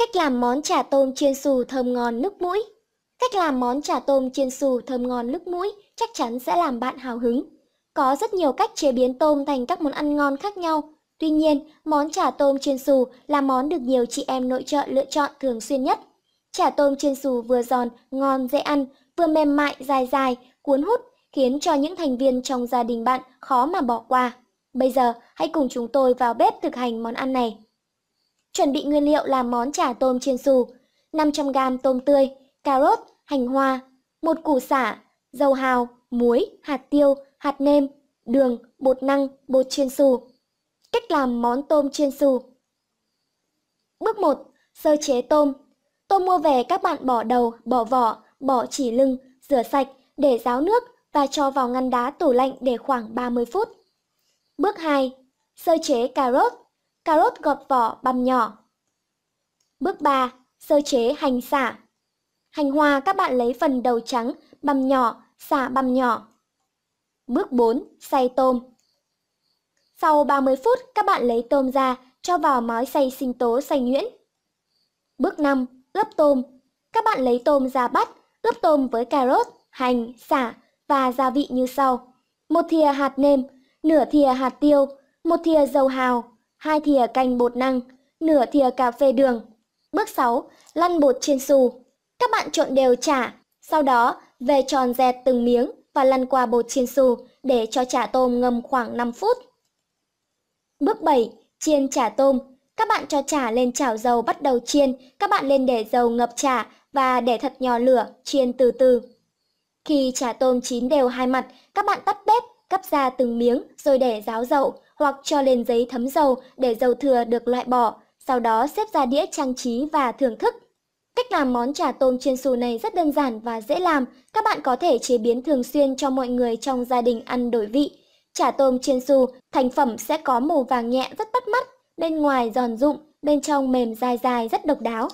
Cách làm món chả tôm chiên xù thơm ngon nước mũi Cách làm món chả tôm chiên xù thơm ngon nước mũi chắc chắn sẽ làm bạn hào hứng. Có rất nhiều cách chế biến tôm thành các món ăn ngon khác nhau. Tuy nhiên, món chả tôm chiên xù là món được nhiều chị em nội trợ lựa chọn thường xuyên nhất. Chả tôm chiên xù vừa giòn, ngon, dễ ăn, vừa mềm mại, dài dài, cuốn hút, khiến cho những thành viên trong gia đình bạn khó mà bỏ qua. Bây giờ, hãy cùng chúng tôi vào bếp thực hành món ăn này. Chuẩn bị nguyên liệu làm món chả tôm chiên xù, 500g tôm tươi, cà rốt, hành hoa, một củ sả, dầu hào, muối, hạt tiêu, hạt nêm, đường, bột năng, bột chiên xù. Cách làm món tôm chiên xù. Bước 1. Sơ chế tôm. Tôm mua về các bạn bỏ đầu, bỏ vỏ, bỏ chỉ lưng, rửa sạch để ráo nước và cho vào ngăn đá tủ lạnh để khoảng 30 phút. Bước 2. Sơ chế cà rốt cà rốt gọt vỏ băm nhỏ. Bước 3. Sơ chế hành xả. Hành hoa các bạn lấy phần đầu trắng, băm nhỏ, xả băm nhỏ. Bước 4. Xay tôm. Sau 30 phút, các bạn lấy tôm ra, cho vào mói xay sinh tố xay nhuyễn. Bước 5. Ướp tôm. Các bạn lấy tôm ra bắt, ướp tôm với cà rốt, hành, xả và gia vị như sau. Một thìa hạt nêm, nửa thìa hạt tiêu, một thìa dầu hào, 2 thìa canh bột năng, nửa thìa cà phê đường. Bước 6. Lăn bột trên xù. Các bạn trộn đều chả, sau đó về tròn dẹt từng miếng và lăn qua bột chiên xù để cho chả tôm ngâm khoảng 5 phút. Bước 7. Chiên chả tôm. Các bạn cho chả lên chảo dầu bắt đầu chiên, các bạn lên để dầu ngập chả và để thật nhỏ lửa, chiên từ từ. Khi chả tôm chín đều hai mặt, các bạn tắt bếp cắp ra từng miếng rồi để ráo dậu hoặc cho lên giấy thấm dầu để dầu thừa được loại bỏ, sau đó xếp ra đĩa trang trí và thưởng thức. Cách làm món chả tôm chiên xù này rất đơn giản và dễ làm, các bạn có thể chế biến thường xuyên cho mọi người trong gia đình ăn đổi vị. Chả tôm chiên xù, thành phẩm sẽ có màu vàng nhẹ rất bắt mắt, bên ngoài giòn rụng, bên trong mềm dai dai rất độc đáo.